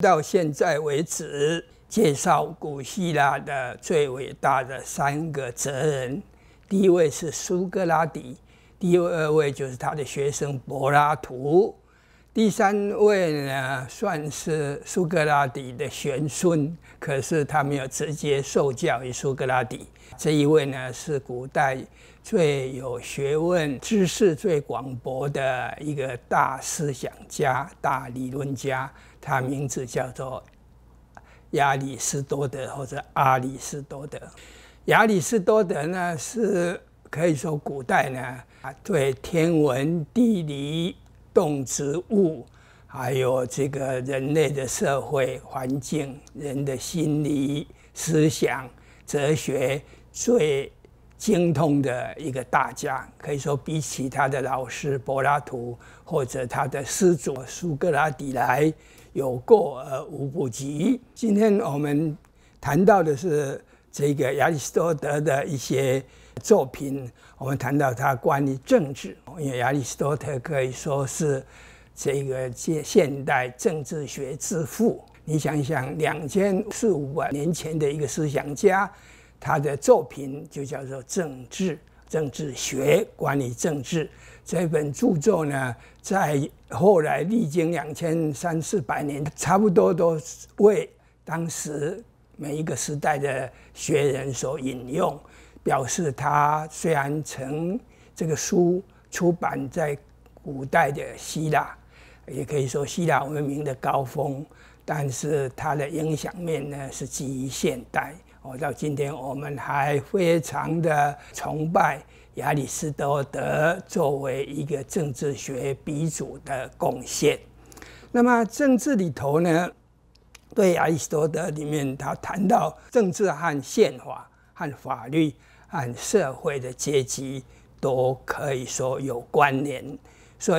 到现在为止，介绍古希腊的最伟大的三个哲人，第一位是苏格拉底，第二位就是他的学生柏拉图。第三位呢，算是苏格拉底的玄孙，可是他没有直接受教于苏格拉底。这一位呢，是古代最有学问、知识最广博的一个大思想家、大理论家。他名字叫做亚里士多德，或者阿里斯多德。亚里士多德呢，是可以说古代呢，啊，对天文、地理。动植物，还有这个人类的社会环境、人的心理、思想、哲学，最精通的一个大家，可以说比起他的老师柏拉图或者他的师祖苏格拉底来有过而无不及。今天我们谈到的是。这个亚里士多德的一些作品，我们谈到他关于政治，因为亚里士多德可以说是这个现现代政治学之父。你想想，两千四五百年前的一个思想家，他的作品就叫做《政治政治学》，管理政治。这本著作呢，在后来历经两千三四百年，差不多都为当时。每一个时代的学人所引用，表示他虽然曾这个书出版在古代的希腊，也可以说希腊文明的高峰，但是它的影响面呢是基于现代。我到今天我们还非常的崇拜亚里士多德作为一个政治学鼻祖的贡献。那么政治里头呢？对亚里士多德里面，他谈到政治和宪法和法律和社会的阶级都可以说有关联。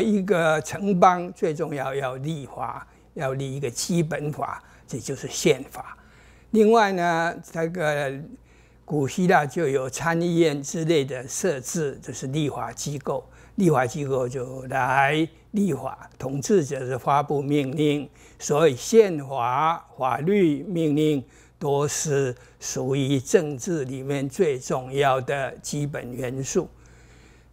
以，一个城邦最重要要立法，要立一个基本法，这就是宪法。另外呢，这个古希腊就有参议院之类的设置，就是立法机构。立法机构就来立法，统治者是发布命令，所以宪法、法律、命令都是属于政治里面最重要的基本元素。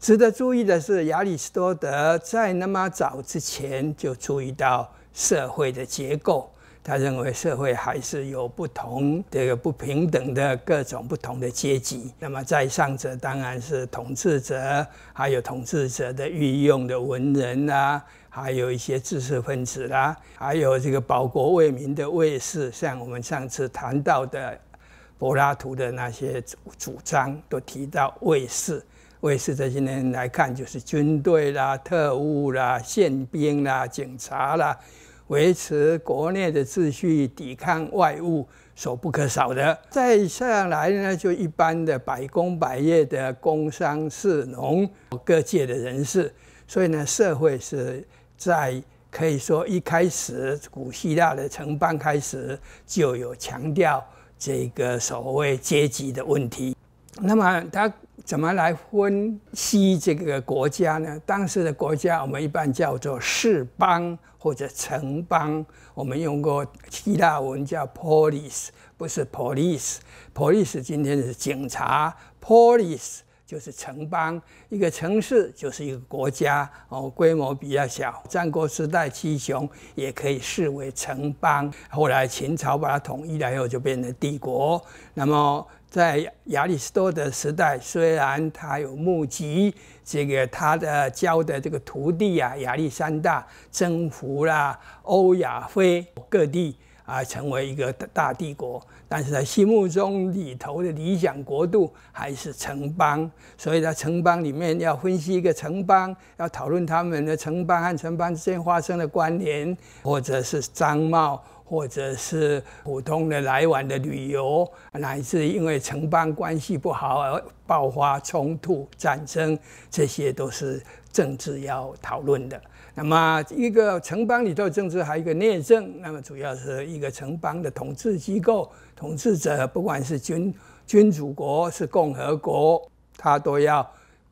值得注意的是，亚里士多德在那么早之前就注意到社会的结构。他认为社会还是有不同这个不平等的各种不同的阶级。那么在上者当然是统治者，还有统治者的御用的文人啊，还有一些知识分子啦，还有这个保国为民的卫士。像我们上次谈到的柏拉图的那些主张，都提到卫士。卫士这些人来看就是军队啦、特务啦、宪兵啦、警察啦。维持国内的秩序，抵抗外物所不可少的。再下来呢，就一般的百工百业的工商士农各界的人士。所以呢，社会是在可以说一开始古希腊的城邦开始就有强调这个所谓阶级的问题。那么他怎么来分析这个国家呢？当时的国家我们一般叫做市邦或者城邦，我们用过希腊文叫 polis，不是 police，police 今天是警察，polis 就是城邦，一个城市就是一个国家哦，规模比较小。战国时代七雄也可以视为城邦，后来秦朝把它统一，了然后就变成帝国。那么。在亚里士多德时代，虽然他有募集这个他的教的这个徒弟啊，亚历山大征服了欧亚非各地啊，成为一个大帝国，但是在心目中里头的理想国度还是城邦，所以在城邦里面要分析一个城邦，要讨论他们的城邦和城邦之间发生的关联，或者是商贸。或者是普通的来往的旅游，乃至因为城邦关系不好而爆发冲突、战争，这些都是政治要讨论的。那么，一个城邦里头政治还有一个内政，那么主要是一个城邦的统治机构、统治者，不管是君君主国是共和国，他都要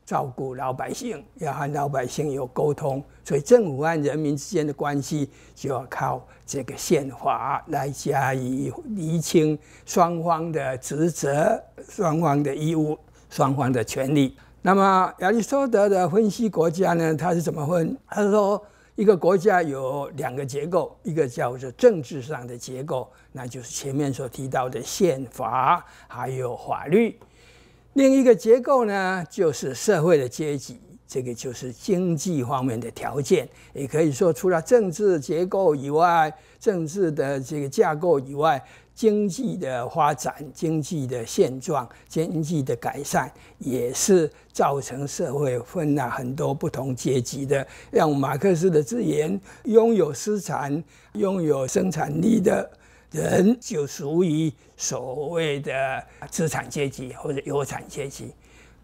照顾老百姓，要和老百姓有沟通。所以，政府和人民之间的关系就要靠。这个宪法来加以厘清双方的职责、双方的义务、双方的权利。那么亚里士多德的分析国家呢？他是怎么分？他说一个国家有两个结构，一个叫做政治上的结构，那就是前面所提到的宪法还有法律；另一个结构呢，就是社会的阶级。这个就是经济方面的条件，也可以说除了政治结构以外，政治的这个架构以外，经济的发展、经济的现状、经济的改善，也是造成社会分了很多不同阶级的。让马克思的字眼，拥有私产、拥有生产力的人，就属于所谓的资产阶级或者有产阶级。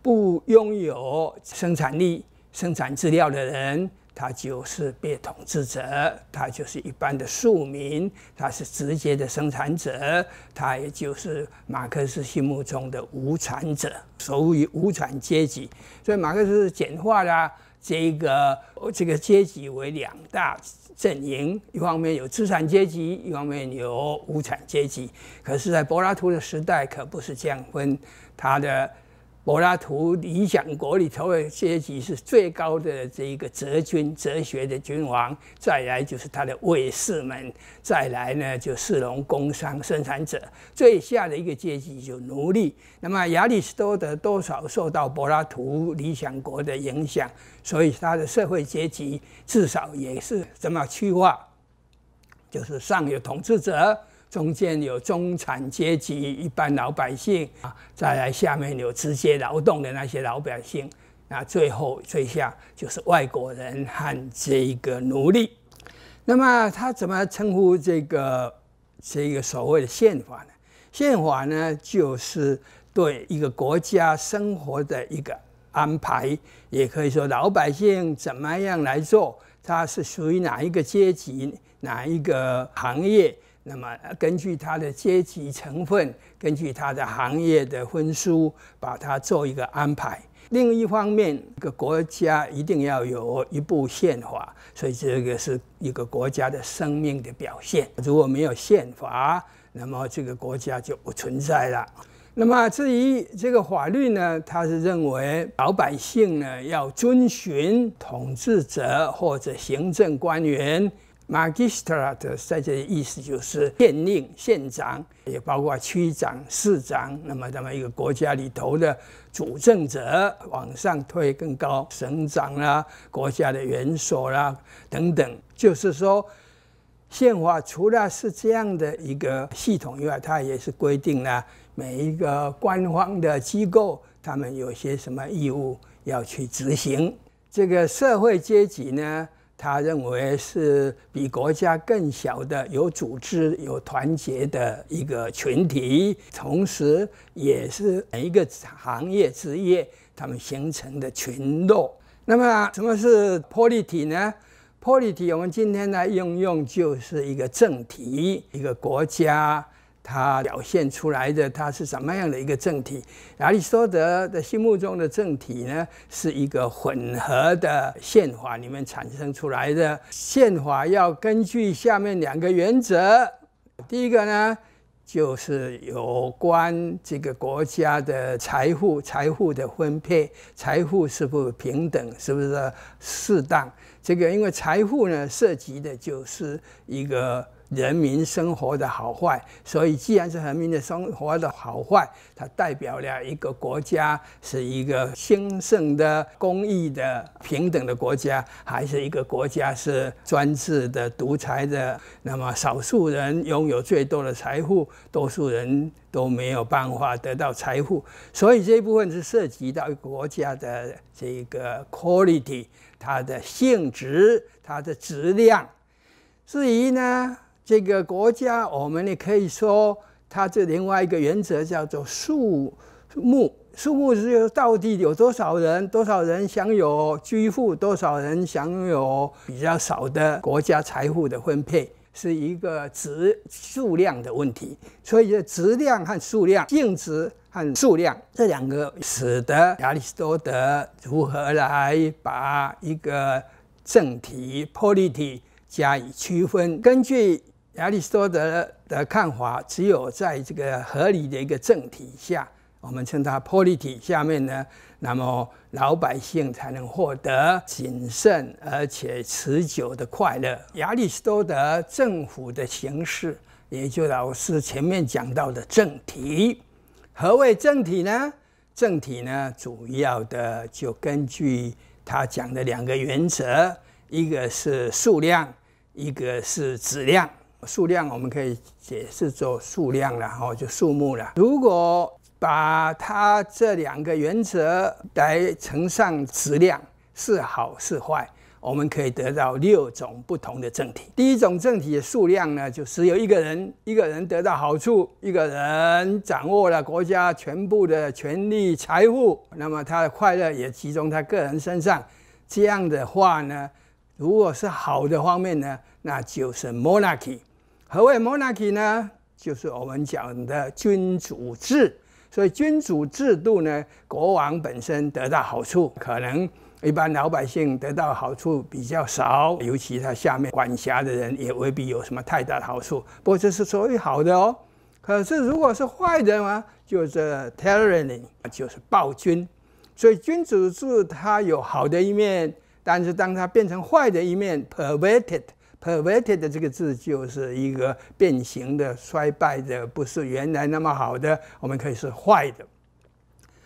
不拥有生产力、生产资料的人，他就是被统治者，他就是一般的庶民，他是直接的生产者，他也就是马克思心目中的无产者，属于无产阶级。所以马克思简化了这个这个阶级为两大阵营：一方面有资产阶级，一方面有无产阶级。可是，在柏拉图的时代可不是这样分，他的。柏拉图《理想国》里头的阶级是最高的这一个哲君、哲学的君王，再来就是他的卫士们，再来呢就士农工商生产者，最下的一个阶级就奴隶。那么亚里士多德多少受到柏拉图《理想国》的影响，所以他的社会阶级至少也是这么区划，就是上有统治者。中间有中产阶级、一般老百姓啊，再来下面有直接劳动的那些老百姓那最后最下就是外国人和这个奴隶。那么他怎么称呼这个这个所谓的宪法呢？宪法呢，就是对一个国家生活的一个安排，也可以说老百姓怎么样来做，他是属于哪一个阶级、哪一个行业。那么根据他的阶级成分，根据他的行业的婚书，把它做一个安排。另一方面，个国家一定要有一部宪法，所以这个是一个国家的生命的表现。如果没有宪法，那么这个国家就不存在了。那么至于这个法律呢，他是认为老百姓呢要遵循统治者或者行政官员。Magisterate 在这里意思就是县令、县长，也包括区长、市长。那么，那么一个国家里头的主政者往上推更高，省长啦、国家的元首啦等等。就是说，宪法除了是这样的一个系统以外，它也是规定了每一个官方的机构，他们有些什么义务要去执行。这个社会阶级呢？他认为是比国家更小的有组织、有团结的一个群体，同时也是每一个行业、职业他们形成的群落。那么，什么是 polity 呢？polity 我们今天呢应用就是一个政体、一个国家。它表现出来的它是什么样的一个政体？亚里士多德的心目中的政体呢，是一个混合的宪法里面产生出来的。宪法要根据下面两个原则：第一个呢，就是有关这个国家的财富，财富的分配，财富是否平等，是不是适当？这个因为财富呢，涉及的就是一个。人民生活的好坏，所以既然是人民的生活的好坏，它代表了一个国家是一个兴盛的、公益的、平等的国家，还是一个国家是专制的、独裁的？那么少数人拥有最多的财富，多数人都没有办法得到财富，所以这一部分是涉及到国家的这个 quality，它的性质、它的质量。至于呢？这个国家，我们也可以说，它这另外一个原则，叫做数目。数目是到底有多少人，多少人享有居富，多少人享有比较少的国家财富的分配，是一个质数量的问题。所以，质量和数量、净值和数量这两个，使得亚里士多德如何来把一个政体 polity 加以区分，根据。亚里士多德的看法，只有在这个合理的一个政体下，我们称它 polity 下面呢，那么老百姓才能获得谨慎而且持久的快乐。亚里士多德政府的形式，也就老师前面讲到的政体。何谓政体呢？政体呢，主要的就根据他讲的两个原则，一个是数量，一个是质量。数量我们可以解释做数量了，哈，就数目了。如果把它这两个原则来乘上质量是好是坏，我们可以得到六种不同的政体。第一种政体的数量呢，就是有一个人，一个人得到好处，一个人掌握了国家全部的权力财富，那么他的快乐也集中他个人身上。这样的话呢，如果是好的方面呢，那就是 monarchy。何谓 monarchy 呢？就是我们讲的君主制。所以君主制度呢，国王本身得到好处，可能一般老百姓得到好处比较少，尤其他下面管辖的人也未必有什么太大好处。不过这是所谓好的哦。可是如果是坏的呢，就是 tyranny，就是暴君。所以君主制它有好的一面，但是当它变成坏的一面，perverted。Perverted 的这个字就是一个变形的、衰败的，不是原来那么好的。我们可以是坏的，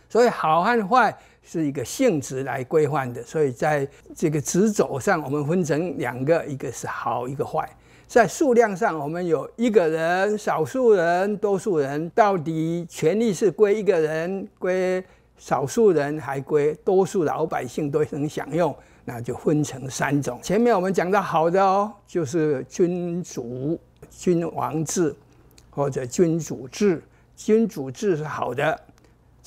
所以好和坏是一个性质来规范的。所以在这个直轴上，我们分成两个，一个是好，一个坏。在数量上，我们有一个人、少数人、多数人。到底权力是归一个人、归少数人，还归多数老百姓都能享用？那就分成三种。前面我们讲到好的哦，就是君主、君王制，或者君主制。君主制是好的，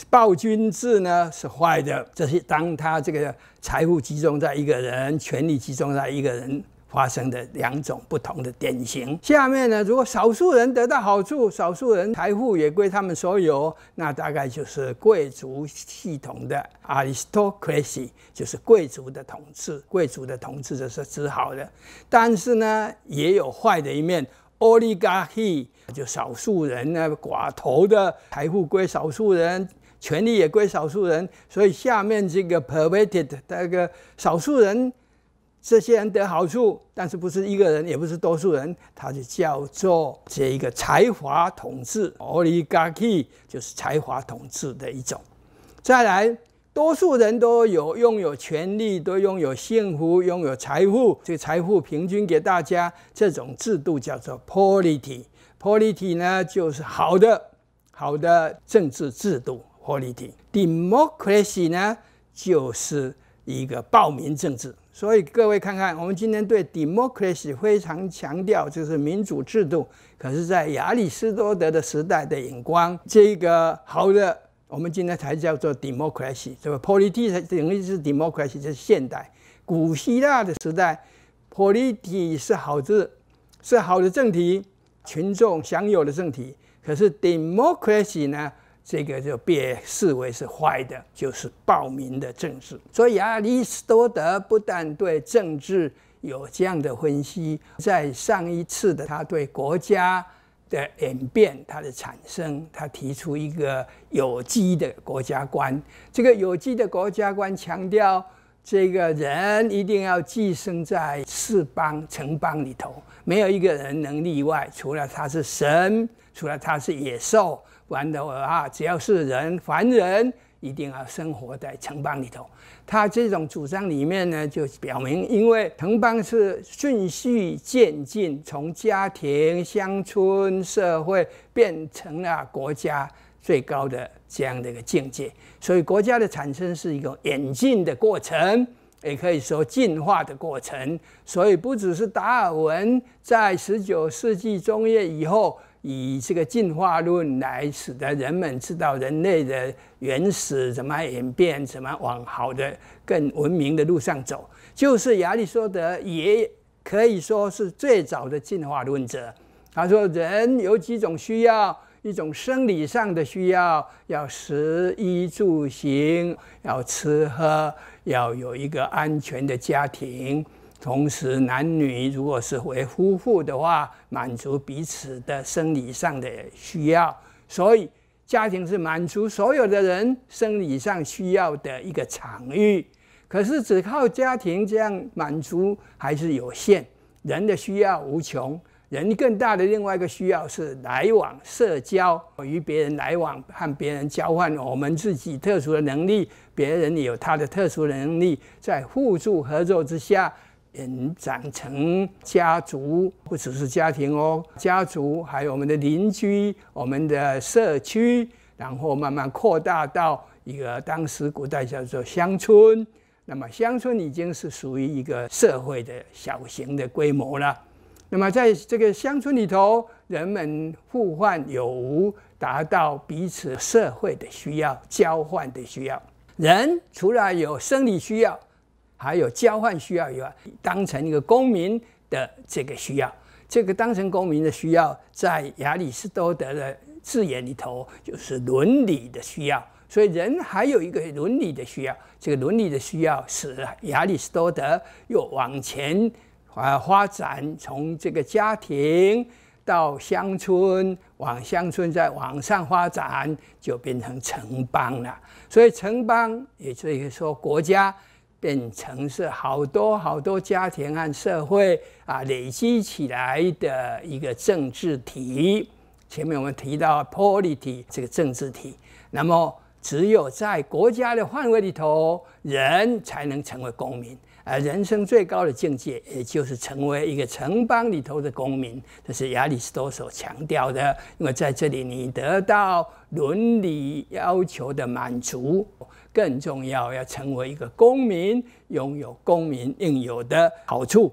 暴君制呢是坏的。这是当他这个财富集中在一个人，权力集中在一个人。发生的两种不同的典型。下面呢，如果少数人得到好处，少数人财富也归他们所有，那大概就是贵族系统的 （aristocracy），就是贵族的统治，贵族的统治就是好的。但是呢，也有坏的一面，oligarchy，就少数人呢，寡头的财富归少数人，权力也归少数人，所以下面这个 p e r v i l e e d 那个少数人。这些人得好处，但是不是一个人，也不是多数人，他就叫做这一个才华统治 （oligarchy），就是才华统治的一种。再来，多数人都有拥有权利，都拥有幸福，拥有财富，这财富平均给大家，这种制度叫做 polity。polity 呢，就是好的、好的政治制度。polity democracy 呢，就是一个暴民政治。所以各位看看，我们今天对 democracy 非常强调，就是民主制度。可是，在亚里士多德的时代的眼光，这个好的，我们今天才叫做 democracy，对吧？politics 等于是 democracy，这是现代。古希腊的时代，politics 是好字，是好的政体，群众享有的政体。可是 democracy 呢？这个就被视为是坏的，就是暴民的政治。所以亚里士多德不但对政治有这样的分析，在上一次的他对国家的演变、它的产生，他提出一个有机的国家观。这个有机的国家观强调，这个人一定要寄生在四邦、城邦里头，没有一个人能例外，除了他是神，除了他是野兽。玩头啊！只要是人，凡人一定要生活在城邦里头。他这种主张里面呢，就表明，因为城邦是顺序渐进，从家庭、乡村、社会变成了国家最高的这样的一个境界。所以，国家的产生是一个演进的过程，也可以说进化的过程。所以，不只是达尔文在十九世纪中叶以后。以这个进化论来使得人们知道人类的原始怎么演变，怎么往好的、更文明的路上走。就是亚里士多德也可以说是最早的进化论者。他说，人有几种需要：一种生理上的需要，要食衣住行，要吃喝，要有一个安全的家庭。同时，男女如果是为夫妇的话，满足彼此的生理上的需要，所以家庭是满足所有的人生理上需要的一个场域。可是，只靠家庭这样满足还是有限，人的需要无穷。人更大的另外一个需要是来往社交，与别人来往，和别人交换我们自己特殊的能力，别人有他的特殊能力，在互助合作之下。人长成家族，不只是家庭哦，家族还有我们的邻居、我们的社区，然后慢慢扩大到一个当时古代叫做乡村。那么乡村已经是属于一个社会的小型的规模了。那么在这个乡村里头，人们互换有无，达到彼此社会的需要、交换的需要。人除了有生理需要。还有交换需要有外，当成一个公民的这个需要，这个当成公民的需要，在亚里士多德的字眼里头就是伦理的需要。所以人还有一个伦理的需要，这个伦理的需要使亚里士多德又往前啊发展，从这个家庭到乡村，往乡村再往上发展，就变成城邦了。所以城邦，也就是说国家。变成是好多好多家庭和社会啊累积起来的一个政治体。前面我们提到 polity 这个政治体，那么只有在国家的范围里头，人才能成为公民。而人生最高的境界，也就是成为一个城邦里头的公民，这是亚里士多所强调的。因为在这里，你得到伦理要求的满足。更重要，要成为一个公民，拥有公民应有的好处。